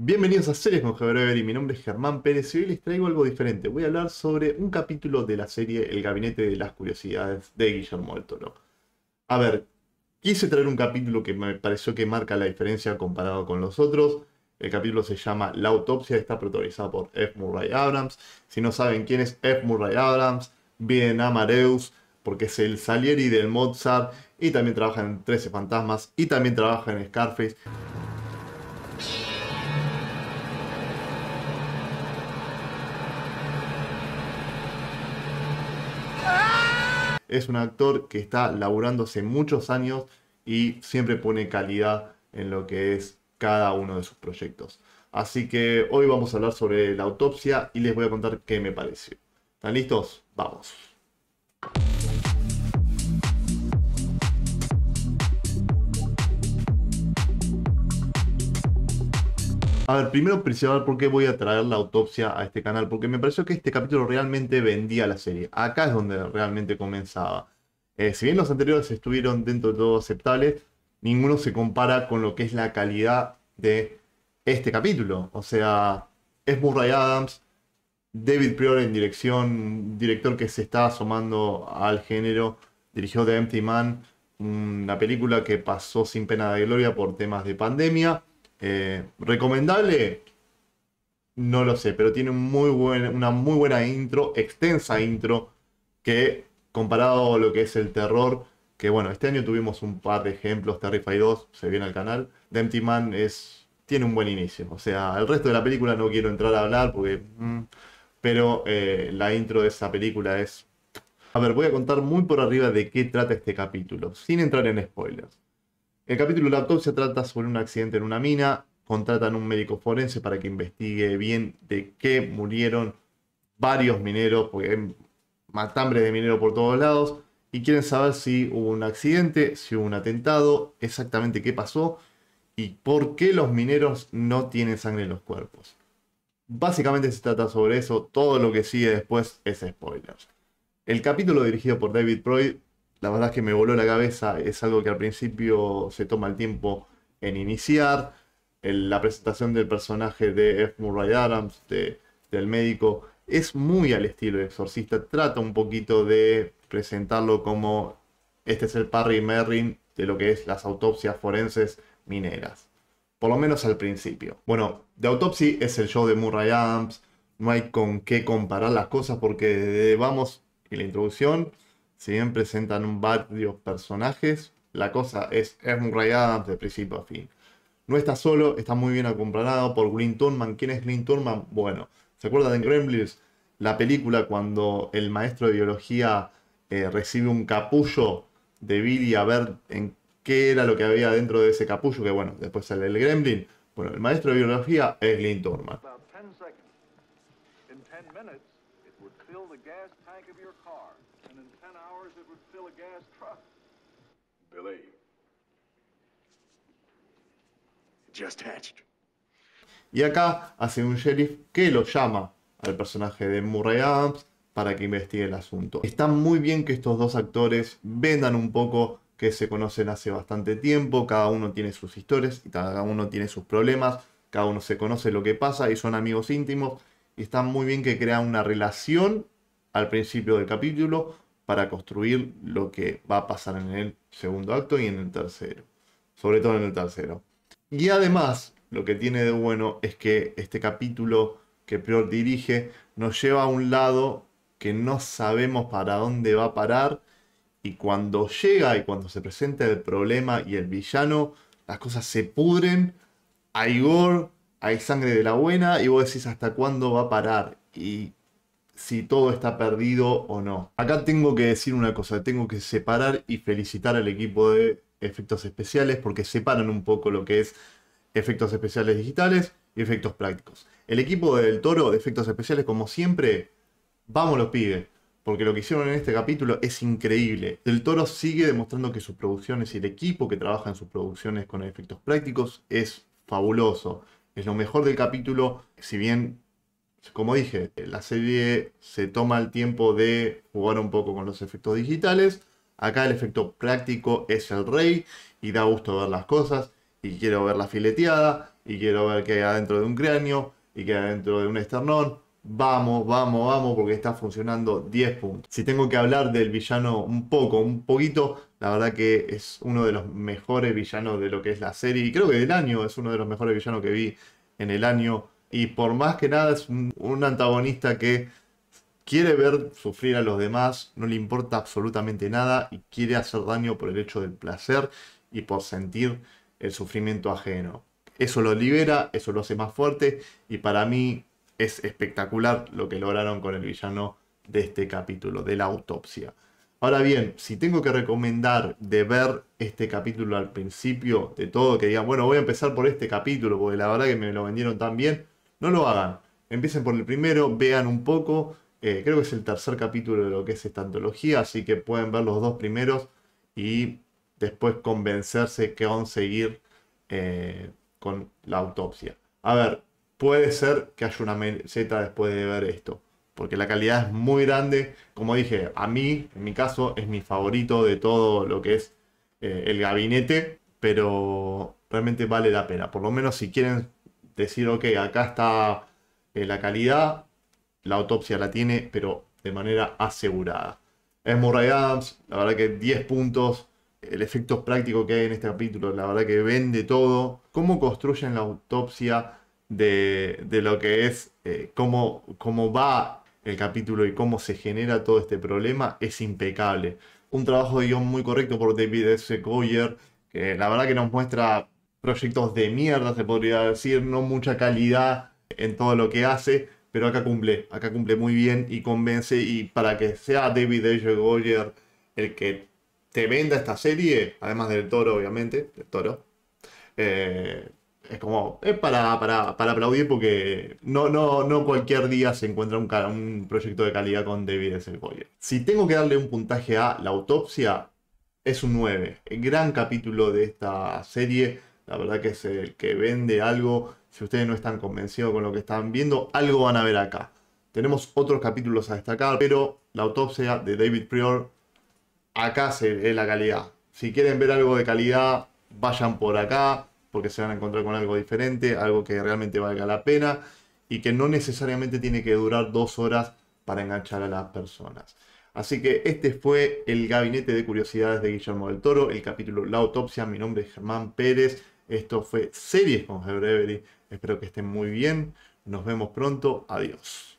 Bienvenidos a Series con y mi nombre es Germán Pérez y hoy les traigo algo diferente. Voy a hablar sobre un capítulo de la serie El Gabinete de las Curiosidades de Guillermo del Toro. A ver, quise traer un capítulo que me pareció que marca la diferencia comparado con los otros. El capítulo se llama La Autopsia, está protagonizado por F. Murray Abrams. Si no saben quién es F. Murray Abrams, bien Amareus porque es el Salieri del Mozart y también trabaja en 13 Fantasmas y también trabaja en Scarface. es un actor que está laburando hace muchos años y siempre pone calidad en lo que es cada uno de sus proyectos. Así que hoy vamos a hablar sobre la autopsia y les voy a contar qué me pareció. ¿Están listos? Vamos. A ver, primero, principal, ¿por qué voy a traer la autopsia a este canal? Porque me pareció que este capítulo realmente vendía la serie. Acá es donde realmente comenzaba. Eh, si bien los anteriores estuvieron dentro de todo aceptables, ninguno se compara con lo que es la calidad de este capítulo. O sea, es Murray Adams, David Prior en dirección, director que se está asomando al género, dirigió The Empty Man, una película que pasó sin pena de gloria por temas de pandemia eh, ¿Recomendable? No lo sé, pero tiene una muy buena intro, extensa intro, que comparado a lo que es el terror, que bueno, este año tuvimos un par de ejemplos, Terrify 2 se viene al canal, The Man es, tiene un buen inicio, o sea, el resto de la película no quiero entrar a hablar porque... Mm, pero eh, la intro de esa película es... A ver, voy a contar muy por arriba de qué trata este capítulo, sin entrar en spoilers. El capítulo de se trata sobre un accidente en una mina, contratan un médico forense para que investigue bien de qué murieron varios mineros, porque hay matambres de mineros por todos lados, y quieren saber si hubo un accidente, si hubo un atentado, exactamente qué pasó y por qué los mineros no tienen sangre en los cuerpos. Básicamente se trata sobre eso, todo lo que sigue después es spoilers. El capítulo dirigido por David Proyd la verdad es que me voló la cabeza, es algo que al principio se toma el tiempo en iniciar, la presentación del personaje de F. Murray Adams, del médico, es muy al estilo de Exorcista, trata un poquito de presentarlo como este es el Parry Merrin de lo que es las autopsias forenses mineras. Por lo menos al principio. Bueno, The Autopsy es el show de Murray Adams. No hay con qué comparar las cosas porque vamos en la introducción si bien presentan varios personajes, la cosa es, es de principio a fin. No está solo, está muy bien acompañado por Green Turman. ¿Quién es Green Turman? Bueno, ¿se acuerdan de Gremlins? La película cuando el maestro de biología eh, recibe un capullo de Billy a ver en qué era lo que había dentro de ese capullo, que bueno, después sale el Gremlin. Bueno, el maestro de biología es Green y acá hace un sheriff que lo llama al personaje de Murray Adams para que investigue el asunto. Está muy bien que estos dos actores vendan un poco que se conocen hace bastante tiempo, cada uno tiene sus historias y cada uno tiene sus problemas, cada uno se conoce lo que pasa y son amigos íntimos y está muy bien que crea una relación al principio del capítulo para construir lo que va a pasar en el segundo acto y en el tercero. Sobre todo en el tercero. Y además, lo que tiene de bueno es que este capítulo que Prior dirige nos lleva a un lado que no sabemos para dónde va a parar. Y cuando llega y cuando se presenta el problema y el villano, las cosas se pudren. Hay gore, hay sangre de la buena y vos decís hasta cuándo va a parar y si todo está perdido o no. Acá tengo que decir una cosa, tengo que separar y felicitar al equipo de efectos especiales porque separan un poco lo que es efectos especiales digitales y efectos prácticos. El equipo del Toro de efectos especiales, como siempre, vamos los pibes, porque lo que hicieron en este capítulo es increíble. Del Toro sigue demostrando que sus producciones y el equipo que trabaja en sus producciones con efectos prácticos es fabuloso es lo mejor del capítulo, si bien, como dije, la serie se toma el tiempo de jugar un poco con los efectos digitales, acá el efecto práctico es el rey y da gusto ver las cosas y quiero ver la fileteada y quiero ver que hay adentro de un cráneo y que hay adentro de un esternón Vamos, vamos, vamos, porque está funcionando 10 puntos. Si tengo que hablar del villano un poco, un poquito, la verdad que es uno de los mejores villanos de lo que es la serie. Y creo que del año es uno de los mejores villanos que vi en el año. Y por más que nada es un, un antagonista que quiere ver sufrir a los demás, no le importa absolutamente nada y quiere hacer daño por el hecho del placer y por sentir el sufrimiento ajeno. Eso lo libera, eso lo hace más fuerte y para mí es espectacular lo que lograron con el villano de este capítulo, de la autopsia. Ahora bien, si tengo que recomendar de ver este capítulo al principio de todo, que digan, bueno, voy a empezar por este capítulo, porque la verdad que me lo vendieron tan bien, no lo hagan. Empiecen por el primero, vean un poco. Eh, creo que es el tercer capítulo de lo que es esta antología, así que pueden ver los dos primeros y después convencerse que van a seguir eh, con la autopsia. A ver, puede ser que haya una meseta después de ver esto. Porque la calidad es muy grande. Como dije, a mí, en mi caso, es mi favorito de todo lo que es eh, el gabinete. Pero realmente vale la pena. Por lo menos si quieren decir, ok, acá está eh, la calidad. La autopsia la tiene, pero de manera asegurada. Es Murray Adams, la verdad que 10 puntos. El efecto práctico que hay en este capítulo, la verdad que vende todo. Cómo construyen la autopsia de, lo que es eh, cómo, cómo va el capítulo y cómo se genera todo este problema es impecable. Un trabajo de guión muy correcto por David S. Goyer, que la verdad que nos muestra proyectos de mierda, se podría decir, no mucha calidad en todo lo que hace, pero acá cumple, acá cumple muy bien y convence. Y para que sea David S. Goyer el que te venda esta serie, además del toro, obviamente, el toro, eh, es como, es para, aplaudir porque no, no, no cualquier día se encuentra un, un proyecto de calidad con David Goyer. Si tengo que darle un puntaje a la autopsia, es un 9. El gran capítulo de esta serie, la verdad que es el que vende algo. Si ustedes no están convencidos con lo que están viendo, algo van a ver acá. Tenemos otros capítulos a destacar, pero la autopsia de David Prior, acá se ve la calidad. Si quieren ver algo de calidad, vayan por acá porque se van a encontrar con algo diferente, algo que realmente valga la pena y que no necesariamente tiene que durar dos horas para enganchar a las personas. Así que este fue el gabinete de curiosidades de Guillermo del Toro, el capítulo La autopsia. Mi nombre es Germán Pérez. Esto fue Series con Hebrevery. Espero que estén muy bien. Nos vemos pronto. Adiós.